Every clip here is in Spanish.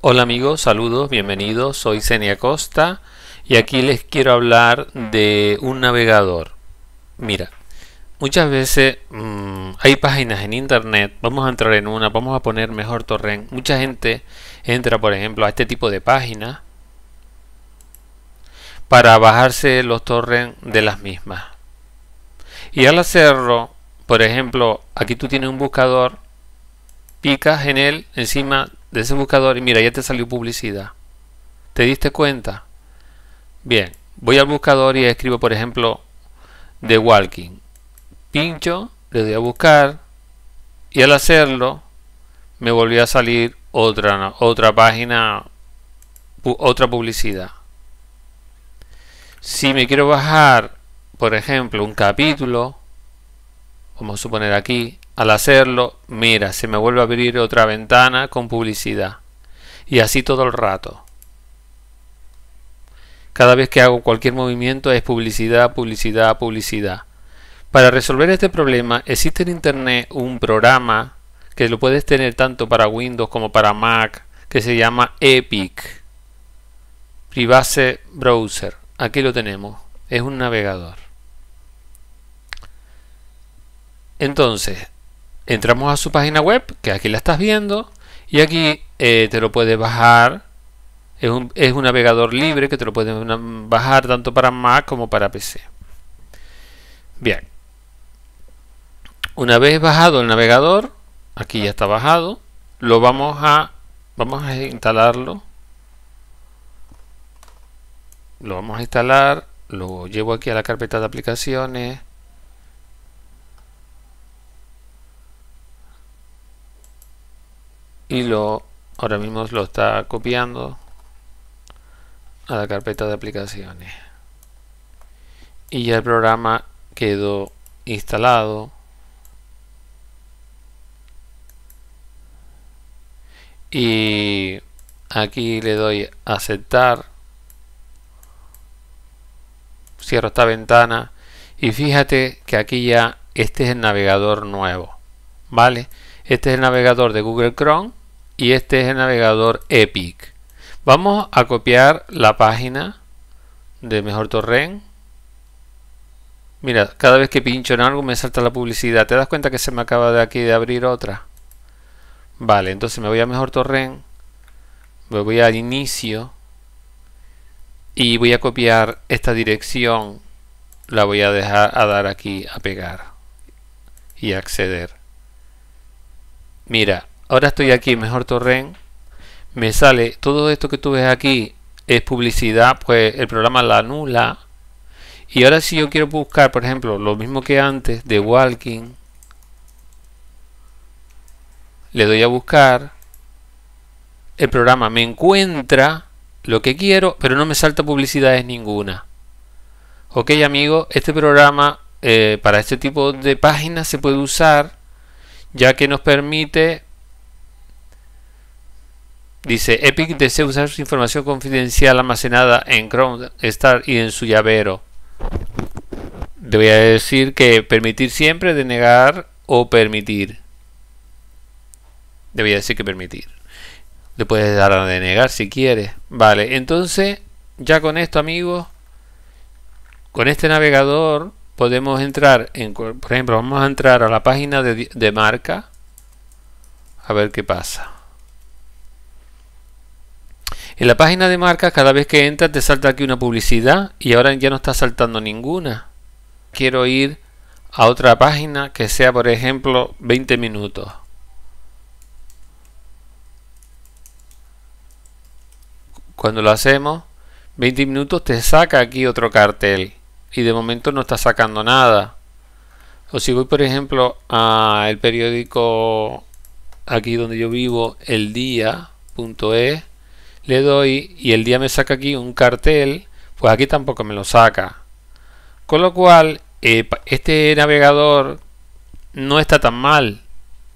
Hola amigos, saludos, bienvenidos, soy Zenia Costa y aquí les quiero hablar de un navegador. Mira, muchas veces mm, hay páginas en internet, vamos a entrar en una, vamos a poner mejor torrent. Mucha gente entra, por ejemplo, a este tipo de páginas para bajarse los torrents de las mismas. Y al hacerlo, por ejemplo, aquí tú tienes un buscador, picas en él, encima de ese buscador y mira, ya te salió publicidad. ¿Te diste cuenta? Bien, voy al buscador y escribo, por ejemplo, The Walking. Pincho, le doy a buscar y al hacerlo me volvió a salir otra, otra página, otra publicidad. Si me quiero bajar, por ejemplo, un capítulo, vamos a suponer aquí, al hacerlo, mira, se me vuelve a abrir otra ventana con publicidad. Y así todo el rato. Cada vez que hago cualquier movimiento es publicidad, publicidad, publicidad. Para resolver este problema existe en Internet un programa que lo puedes tener tanto para Windows como para Mac que se llama Epic Privacy Browser. Aquí lo tenemos. Es un navegador. Entonces, entramos a su página web, que aquí la estás viendo, y aquí eh, te lo puedes bajar. Es un, navegador libre que te lo puedes bajar tanto para Mac como para PC. Bien. Una vez bajado el navegador, aquí ya está bajado, lo vamos a vamos a instalarlo. Lo vamos a instalar, lo llevo aquí a la carpeta de aplicaciones, y lo ahora mismo lo está copiando a la carpeta de aplicaciones y ya el programa quedó instalado y aquí le doy a aceptar cierro esta ventana y fíjate que aquí ya este es el navegador nuevo vale este es el navegador de Google Chrome y este es el navegador Epic. Vamos a copiar la página de Mejor Torrent. Mira, cada vez que pincho en algo me salta la publicidad. ¿Te das cuenta que se me acaba de aquí de abrir otra? Vale, entonces me voy a Mejor Torrent, me voy al inicio y voy a copiar esta dirección. La voy a dejar a dar aquí a pegar y acceder. Mira, ahora estoy aquí Mejor Torren, me sale todo esto que tú ves aquí es publicidad, pues el programa la anula. Y ahora si yo quiero buscar, por ejemplo, lo mismo que antes de Walking, le doy a buscar, el programa me encuentra lo que quiero, pero no me salta publicidades ninguna. Ok amigo este programa eh, para este tipo de páginas se puede usar ya que nos permite Dice, Epic desea usar su información confidencial almacenada en Chrome Star y en su llavero. Voy decir que permitir siempre, denegar o permitir. Debía decir que permitir. Le puedes dar a denegar si quieres. Vale, entonces ya con esto amigos, con este navegador podemos entrar en, por ejemplo, vamos a entrar a la página de, de marca. A ver qué pasa. En la página de marcas, cada vez que entras te salta aquí una publicidad y ahora ya no está saltando ninguna. Quiero ir a otra página que sea, por ejemplo, 20 minutos. Cuando lo hacemos, 20 minutos te saca aquí otro cartel y de momento no está sacando nada. O si voy, por ejemplo, al periódico aquí donde yo vivo, el le doy y el día me saca aquí un cartel, pues aquí tampoco me lo saca. Con lo cual, eh, este navegador no está tan mal.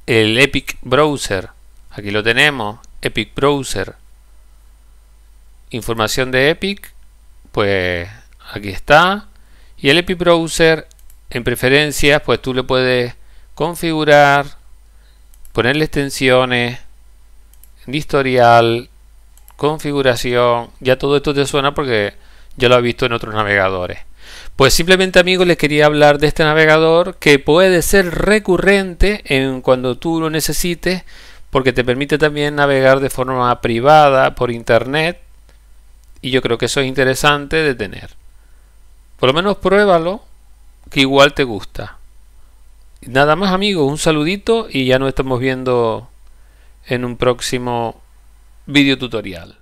El Epic Browser, aquí lo tenemos, Epic Browser. Información de Epic, pues aquí está. Y el Epic Browser, en preferencias, pues tú le puedes configurar, ponerle extensiones, en historial, configuración. Ya todo esto te suena porque ya lo he visto en otros navegadores. Pues simplemente amigos les quería hablar de este navegador que puede ser recurrente en cuando tú lo necesites porque te permite también navegar de forma privada por internet y yo creo que eso es interesante de tener. Por lo menos pruébalo que igual te gusta. Nada más amigos, un saludito y ya nos estamos viendo en un próximo Video tutorial.